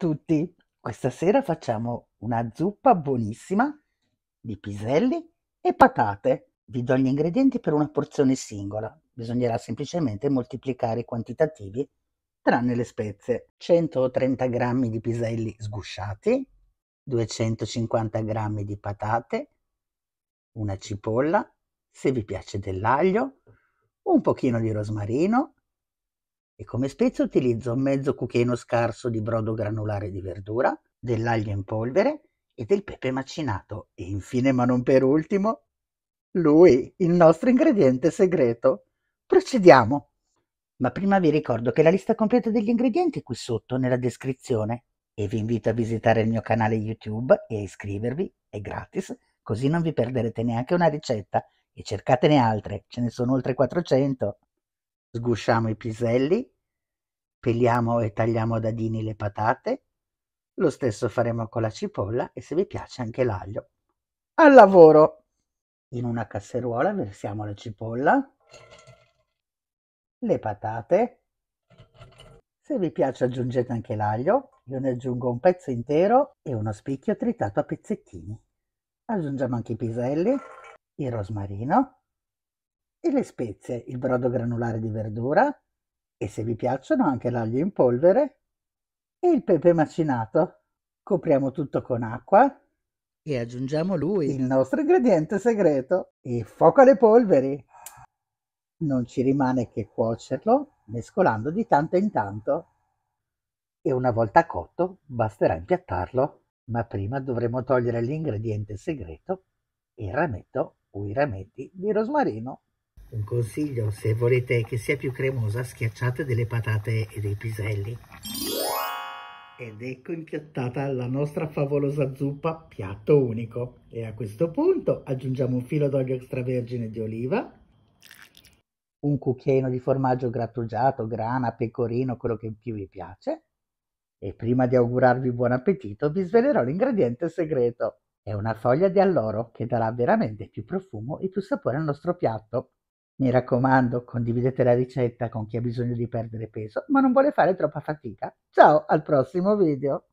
tutti! Questa sera facciamo una zuppa buonissima di piselli e patate. Vi do gli ingredienti per una porzione singola. Bisognerà semplicemente moltiplicare i quantitativi tranne le spezie. 130 g di piselli sgusciati, 250 g di patate, una cipolla, se vi piace dell'aglio, un pochino di rosmarino, e come spezia utilizzo mezzo cucchiaino scarso di brodo granulare di verdura, dell'aglio in polvere e del pepe macinato e infine ma non per ultimo lui, il nostro ingrediente segreto. Procediamo! Ma prima vi ricordo che la lista completa degli ingredienti è qui sotto nella descrizione e vi invito a visitare il mio canale YouTube e a iscrivervi, è gratis, così non vi perderete neanche una ricetta e cercatene altre, ce ne sono oltre 400. Sgusciamo i piselli, peliamo e tagliamo a dadini le patate. Lo stesso faremo con la cipolla e se vi piace anche l'aglio. Al lavoro! In una casseruola versiamo la cipolla, le patate. Se vi piace aggiungete anche l'aglio, io ne aggiungo un pezzo intero e uno spicchio tritato a pezzettini. Aggiungiamo anche i piselli, il rosmarino, e le spezie, il brodo granulare di verdura e se vi piacciono anche l'aglio in polvere e il pepe macinato. Copriamo tutto con acqua e aggiungiamo lui, il nostro ingrediente segreto, e fuoco alle polveri. Non ci rimane che cuocerlo mescolando di tanto in tanto e una volta cotto basterà impiattarlo, ma prima dovremo togliere l'ingrediente segreto, il rametto o i rametti di rosmarino un consiglio, se volete che sia più cremosa schiacciate delle patate e dei piselli. Ed ecco impiattata la nostra favolosa zuppa piatto unico. E a questo punto aggiungiamo un filo d'olio extravergine di oliva, un cucchiaino di formaggio grattugiato, grana, pecorino, quello che più vi piace. E prima di augurarvi buon appetito vi svelerò l'ingrediente segreto. È una foglia di alloro che darà veramente più profumo e più sapore al nostro piatto. Mi raccomando, condividete la ricetta con chi ha bisogno di perdere peso ma non vuole fare troppa fatica. Ciao, al prossimo video!